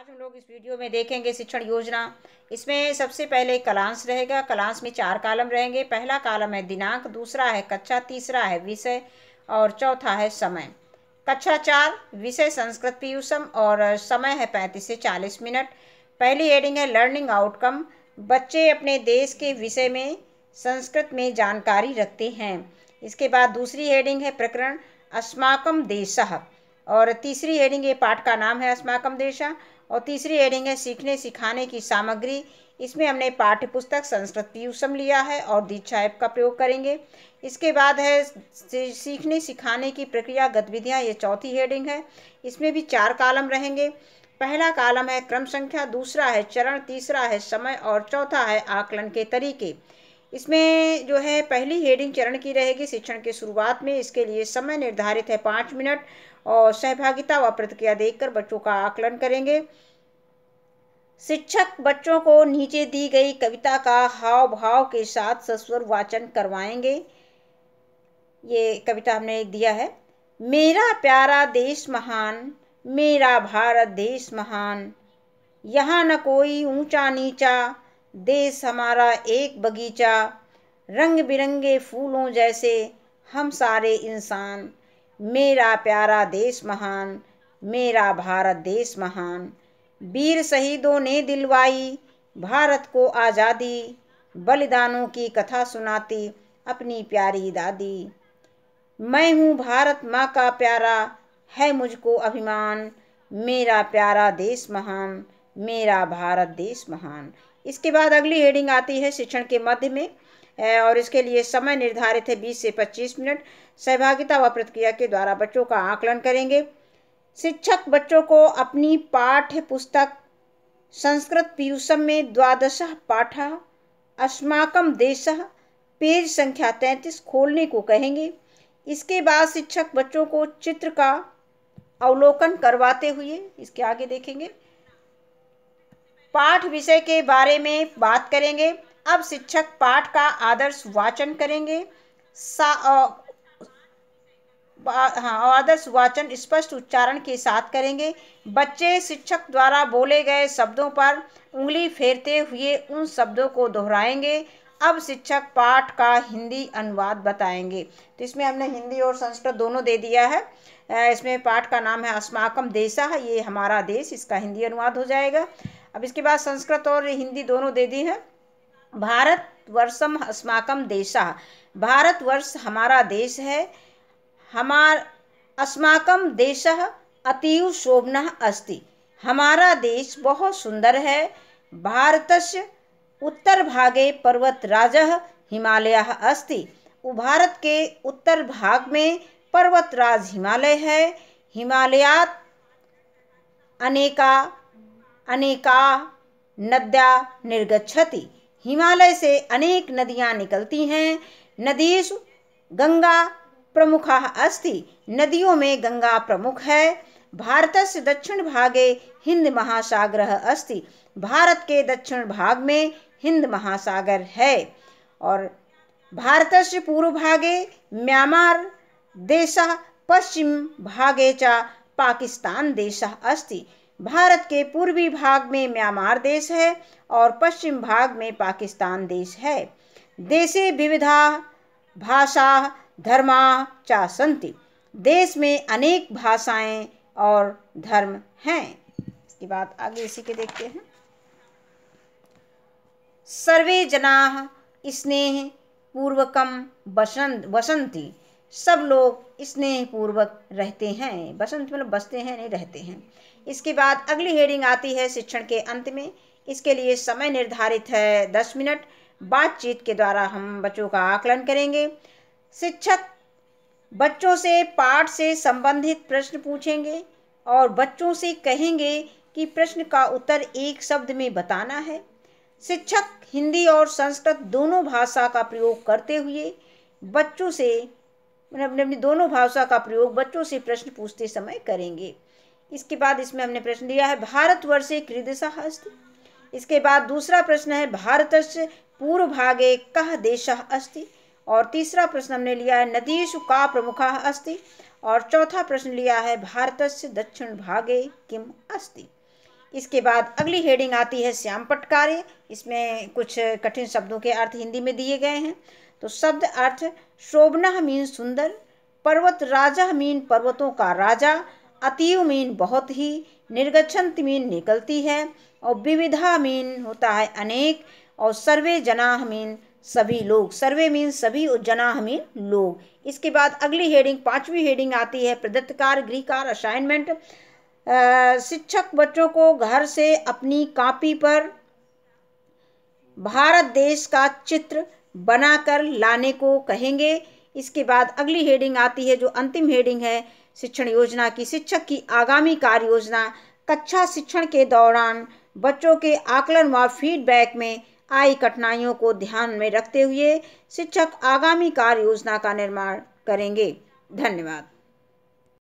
आज हम लोग इस वीडियो में देखेंगे शिक्षण योजना इसमें सबसे पहले कलांश रहेगा कलांश में चार कालम रहेंगे पहला कालम है दिनांक दूसरा है कक्षा तीसरा है विषय और चौथा है समय कक्षा चार विषय संस्कृत पीयूषम और समय है पैंतीस से चालीस मिनट पहली एडिंग है लर्निंग आउटकम बच्चे अपने देश के विषय में संस्कृत में जानकारी रखते हैं इसके बाद दूसरी हेडिंग है प्रकरण अस्माकम देशह और तीसरी हेडिंग ये पाठ का नाम है अस्माकम देशा और तीसरी हेडिंग है सीखने सिखाने की सामग्री इसमें हमने पाठ्य पुस्तक संस्कृत पीयूषम लिया है और दीक्षा ऐप का प्रयोग करेंगे इसके बाद है सीखने सिखाने की प्रक्रिया गतिविधियाँ ये चौथी हेडिंग है इसमें भी चार कालम रहेंगे पहला कालम है क्रम संख्या दूसरा है चरण तीसरा है समय और चौथा है आकलन के तरीके इसमें जो है पहली हेडिंग चरण की रहेगी शिक्षण के शुरुआत में इसके लिए समय निर्धारित है पाँच मिनट और सहभागिता व प्रतिक्रिया देखकर बच्चों का आकलन करेंगे शिक्षक बच्चों को नीचे दी गई कविता का हाव भाव के साथ सस्वर वाचन करवाएंगे ये कविता हमने एक दिया है मेरा प्यारा देश महान मेरा भारत देश महान यहाँ न कोई ऊंचा नीचा देश हमारा एक बगीचा रंग बिरंगे फूलों जैसे हम सारे इंसान मेरा प्यारा देश महान मेरा भारत देश महान वीर शहीदों ने दिलवाई भारत को आज़ादी बलिदानों की कथा सुनाती अपनी प्यारी दादी मैं हूँ भारत माँ का प्यारा है मुझको अभिमान मेरा प्यारा देश महान मेरा भारत देश महान इसके बाद अगली हेडिंग आती है शिक्षण के मध्य में और इसके लिए समय निर्धारित है 20 से 25 मिनट सहभागिता व प्रतिक्रिया के द्वारा बच्चों का आकलन करेंगे शिक्षक बच्चों को अपनी पाठ्य पुस्तक संस्कृत पीयूषम में द्वादश पाठ अस्माकम देश पेज संख्या तैंतीस खोलने को कहेंगे इसके बाद शिक्षक बच्चों को चित्र का अवलोकन करवाते हुए इसके आगे देखेंगे पाठ विषय के बारे में बात करेंगे अब शिक्षक पाठ का आदर्श वाचन करेंगे सा हाँ आदर्श वाचन स्पष्ट उच्चारण के साथ करेंगे बच्चे शिक्षक द्वारा बोले गए शब्दों पर उंगली फेरते हुए उन शब्दों को दोहराएंगे अब शिक्षक पाठ का हिंदी अनुवाद बताएंगे तो इसमें हमने हिंदी और संस्कृत दोनों दे दिया है इसमें पाठ का नाम है अस्माकम देशा ये हमारा देश इसका हिंदी अनुवाद हो जाएगा अब इसके बाद संस्कृत और हिंदी दोनों दे दी है भारत वर्षम अस्माकम देशा भारत वर्ष हमारा देश है हमार अस्माकम देश अतीव शोभन अस्ति हमारा देश बहुत सुंदर है से उत्तर भागे पर्वतराज हिमालय अस्ति भारत के उत्तर भाग में पर्वतराज हिमालय है हिमालयात अनेका अनेका नद्या निर्गछति हिमालय से अनेक नदियाँ निकलती हैं नदीसु गंगा प्रमुख अस्ति नदियों में गंगा प्रमुख है भारत से दक्षिण भागे हिंद महासागर अस्ति भारत के दक्षिण भाग में हिंद महासागर है और भारत से पूर्व भागे म्यांमार देश पश्चिम भागे च पाकिस्तान देश अस्ति भारत के पूर्वी भाग में म्यांमार देश है और पश्चिम भाग में पाकिस्तान देश है देशे विविधा भाषा धर्मा चा संति देश में अनेक भाषाएं और धर्म हैं इसके बाद आगे इसी के देखते हैं सर्वे जना स्नेह पूर्वकम बसंत बसंती सब लोग स्नेह पूर्वक रहते हैं बसंत मतलब बसते हैं नहीं रहते हैं इसके बाद अगली हेडिंग आती है शिक्षण के अंत में इसके लिए समय निर्धारित है दस मिनट बातचीत के द्वारा हम बच्चों का आकलन करेंगे शिक्षक बच्चों से पाठ से संबंधित प्रश्न पूछेंगे और बच्चों से कहेंगे कि प्रश्न का उत्तर एक शब्द में बताना है शिक्षक हिंदी और संस्कृत दोनों भाषा का प्रयोग करते हुए बच्चों से अपने दोनों भाषा का प्रयोग बच्चों से प्रश्न पूछते समय करेंगे इसके बाद इसमें हमने प्रश्न दिया है भारतवर्ष क्रीदशः अस्त इसके बाद दूसरा प्रश्न है भारत से पूर्व भागे कह देश अस्ति और तीसरा प्रश्न हमने लिया है नदीशु का प्रमुखा अस्ति और चौथा प्रश्न लिया है भारत से दक्षिण भागे किम अस्ति इसके बाद अगली हेडिंग आती है श्याम पटकारे इसमें कुछ कठिन शब्दों के अर्थ हिंदी में दिए गए हैं तो शब्द अर्थ शोभना मीन सुंदर पर्वत राजा मीन पर्वतों का राजा अतीव मीन बहुत ही निर्गछंत मीन निकलती है और विविधा मीन होता है अनेक और सर्वे जनाह मीन सभी लोग सर्वे मीन सभी और जनाह मीन लोग इसके बाद अगली हेडिंग पांचवी हेडिंग आती है प्रदत्तकार गृहकार असाइनमेंट शिक्षक बच्चों को घर से अपनी कापी पर भारत देश का चित्र बनाकर लाने को कहेंगे इसके बाद अगली हेडिंग आती है जो अंतिम हेडिंग है शिक्षण योजना की शिक्षक की आगामी कार्य योजना कक्षा शिक्षण के दौरान बच्चों के आकलन व फीडबैक में आई कठिनाइयों को ध्यान में रखते हुए शिक्षक आगामी कार्य योजना का निर्माण करेंगे धन्यवाद